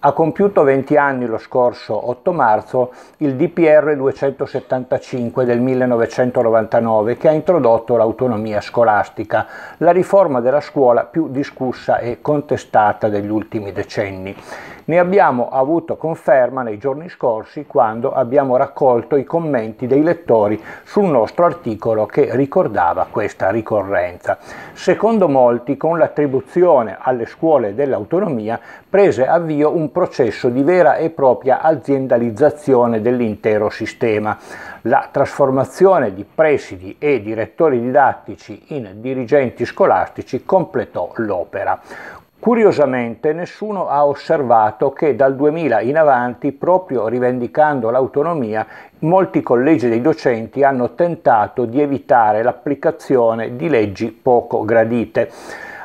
Ha compiuto 20 anni lo scorso 8 marzo il DPR 275 del 1999 che ha introdotto l'autonomia scolastica, la riforma della scuola più discussa e contestata degli ultimi decenni. Ne abbiamo avuto conferma nei giorni scorsi quando abbiamo raccolto i commenti dei lettori sul nostro articolo che ricordava questa ricorrenza. Secondo molti con l'attribuzione alle scuole dell'autonomia prese avvio un processo di vera e propria aziendalizzazione dell'intero sistema. La trasformazione di presidi e direttori didattici in dirigenti scolastici completò l'opera. Curiosamente nessuno ha osservato che dal 2000 in avanti, proprio rivendicando l'autonomia, molti collegi dei docenti hanno tentato di evitare l'applicazione di leggi poco gradite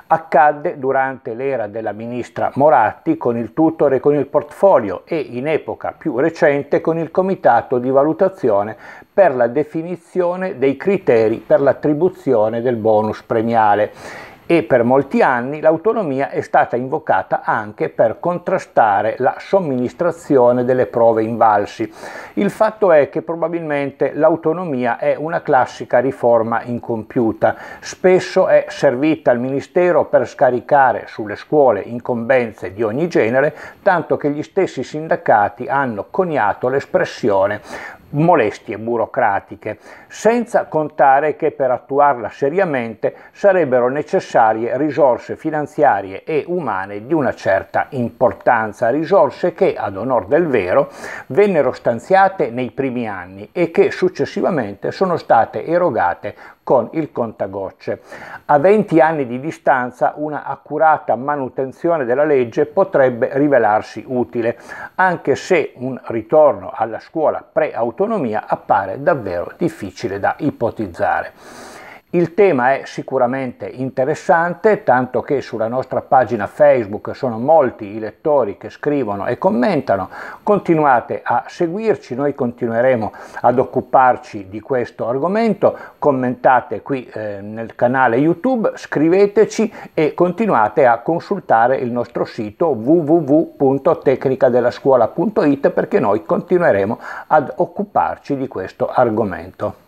accadde durante l'era della ministra Moratti con il tutore e con il portfolio e in epoca più recente con il comitato di valutazione per la definizione dei criteri per l'attribuzione del bonus premiale e per molti anni l'autonomia è stata invocata anche per contrastare la somministrazione delle prove invalsi. Il fatto è che probabilmente l'autonomia è una classica riforma incompiuta, spesso è servita al Ministero per scaricare sulle scuole incombenze di ogni genere, tanto che gli stessi sindacati hanno coniato l'espressione molestie burocratiche, senza contare che per attuarla seriamente sarebbero necessarie risorse finanziarie e umane di una certa importanza, risorse che, ad onor del vero, vennero stanziate nei primi anni e che successivamente sono state erogate con il contagocce. A 20 anni di distanza una accurata manutenzione della legge potrebbe rivelarsi utile, anche se un ritorno alla scuola pre-autonomia appare davvero difficile da ipotizzare. Il tema è sicuramente interessante, tanto che sulla nostra pagina Facebook sono molti i lettori che scrivono e commentano. Continuate a seguirci, noi continueremo ad occuparci di questo argomento. Commentate qui eh, nel canale YouTube, scriveteci e continuate a consultare il nostro sito www.tecnicadellascuola.it perché noi continueremo ad occuparci di questo argomento.